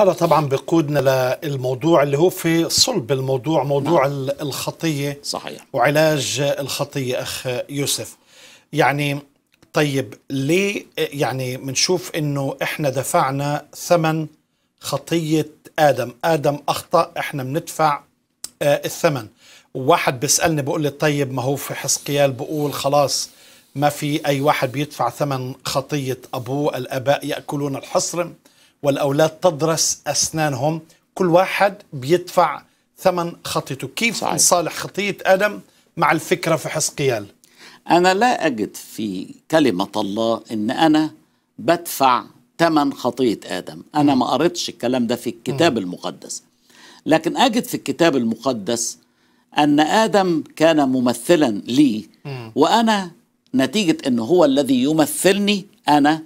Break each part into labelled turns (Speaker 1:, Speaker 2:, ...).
Speaker 1: هذا طبعا بقودنا للموضوع اللي هو في صلب الموضوع موضوع نعم. الخطية صحيح وعلاج الخطية أخ يوسف يعني طيب ليه يعني بنشوف انه احنا دفعنا ثمن خطية آدم آدم أخطأ احنا بندفع آه الثمن وواحد بيسألني بقول لي طيب ما هو في حسقيال بقول خلاص ما في أي واحد بيدفع ثمن خطية أبوه الآباء يأكلون الحصرم والاولاد تدرس اسنانهم كل واحد بيدفع ثمن خطيته كيف صحيح. نصالح خطيه ادم مع الفكره في حسقيال
Speaker 2: انا لا اجد في كلمه الله ان انا بدفع ثمن خطيه ادم انا ما قريتش الكلام ده في الكتاب م. المقدس لكن اجد في الكتاب المقدس ان ادم كان ممثلا لي م. وانا نتيجه أنه هو الذي يمثلني انا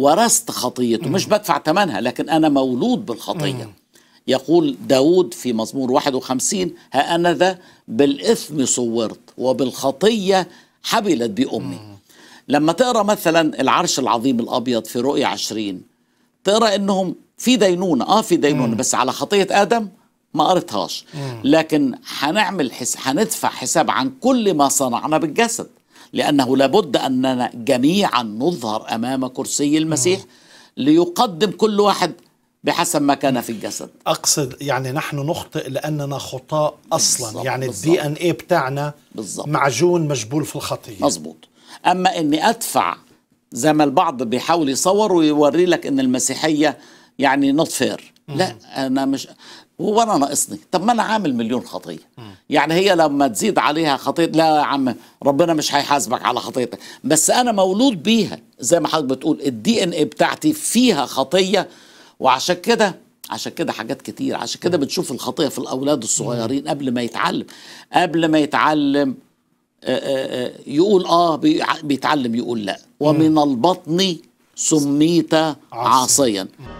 Speaker 2: ورثت خطيته مش بدفع ثمنها لكن أنا مولود بالخطية يقول داود في مزمور 51 ها أنا ذا بالإثم صورت وبالخطية حبلت بأمي لما تقرأ مثلا العرش العظيم الأبيض في رؤية 20 تقرأ إنهم في دينونة آه في دينونة بس على خطية آدم ما قريتهاش لكن هنعمل حس... هندفع حساب عن كل ما صنعنا بالجسد لأنه لابد أننا جميعا نظهر أمام كرسي المسيح ليقدم كل واحد بحسب ما كان في الجسد
Speaker 1: اقصد يعني نحن نخطئ لاننا خطاء اصلا بالزبط يعني الدي ان إيه بتاعنا بالزبط معجون مجبول في الخطيه مظبوط اما اني
Speaker 2: ادفع زي ما البعض بيحاول يصور ويوري لك ان المسيحيه يعني نوت فير لا انا مش هو انا ناقصني طب ما انا عامل مليون خطيه مم. يعني هي لما تزيد عليها خطيئة لا يا عم ربنا مش هيحاسبك على خطيئتك بس انا مولود بيها زي ما حضرتك بتقول الدي ان ايه بتاعتي فيها خطيه وعشان كده عشان كده حاجات كتير عشان كده بتشوف الخطيه في الاولاد الصغيرين قبل ما يتعلم قبل ما يتعلم آه، آه، آه، يقول اه بيتعلم يقول لا ومن البطن سميت عاصيا